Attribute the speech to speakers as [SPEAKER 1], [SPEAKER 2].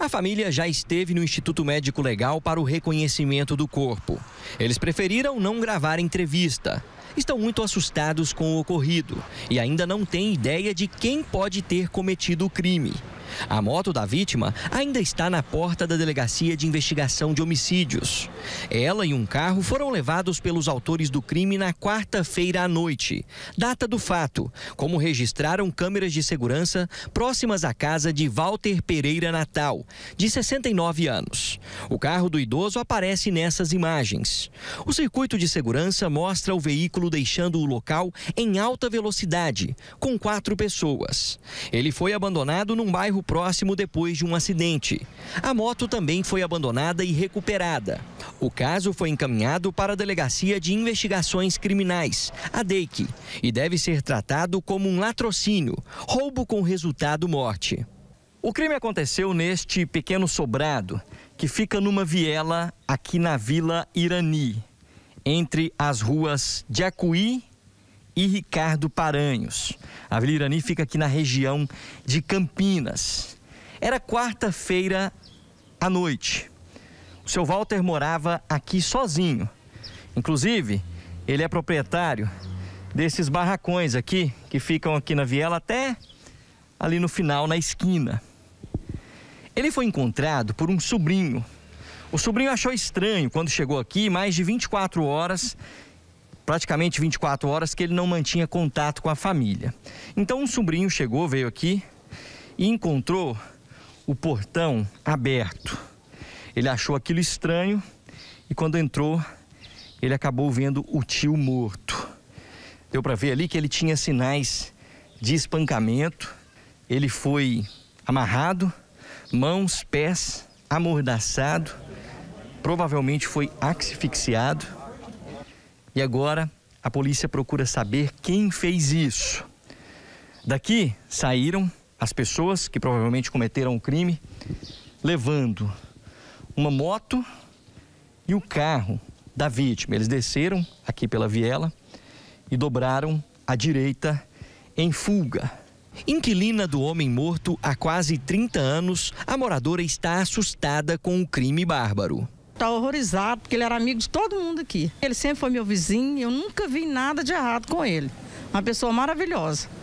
[SPEAKER 1] A família já esteve no Instituto Médico Legal para o reconhecimento do corpo. Eles preferiram não gravar entrevista. Estão muito assustados com o ocorrido e ainda não têm ideia de quem pode ter cometido o crime. A moto da vítima ainda está na porta da Delegacia de Investigação de Homicídios. Ela e um carro foram levados pelos autores do crime na quarta-feira à noite, data do fato, como registraram câmeras de segurança próximas à casa de Walter Pereira Natal, de 69 anos. O carro do idoso aparece nessas imagens. O circuito de segurança mostra o veículo deixando o local em alta velocidade, com quatro pessoas. Ele foi abandonado num bairro bairro próximo depois de um acidente. A moto também foi abandonada e recuperada. O caso foi encaminhado para a Delegacia de Investigações Criminais, a DEIC, e deve ser tratado como um latrocínio, roubo com resultado morte. O crime aconteceu neste pequeno sobrado, que fica numa viela aqui na Vila Irani, entre as ruas de Acuí e Ricardo Paranhos. A Vila Irani fica aqui na região de Campinas. Era quarta-feira à noite. O seu Walter morava aqui sozinho. Inclusive, ele é proprietário desses barracões aqui, que ficam aqui na viela até ali no final, na esquina. Ele foi encontrado por um sobrinho. O sobrinho achou estranho quando chegou aqui, mais de 24 horas praticamente 24 horas que ele não mantinha contato com a família. Então um sobrinho chegou, veio aqui e encontrou o portão aberto. Ele achou aquilo estranho e quando entrou, ele acabou vendo o tio morto. Deu para ver ali que ele tinha sinais de espancamento. Ele foi amarrado, mãos, pés, amordaçado, provavelmente foi asfixiado e agora a polícia procura saber quem fez isso. Daqui saíram as pessoas que provavelmente cometeram o crime, levando uma moto e o carro da vítima. Eles desceram aqui pela viela e dobraram à direita em fuga. Inquilina do homem morto há quase 30 anos, a moradora está assustada com o crime bárbaro está horrorizado, porque ele era amigo de todo mundo aqui. Ele sempre foi meu vizinho, eu nunca vi nada de errado com ele. Uma pessoa maravilhosa.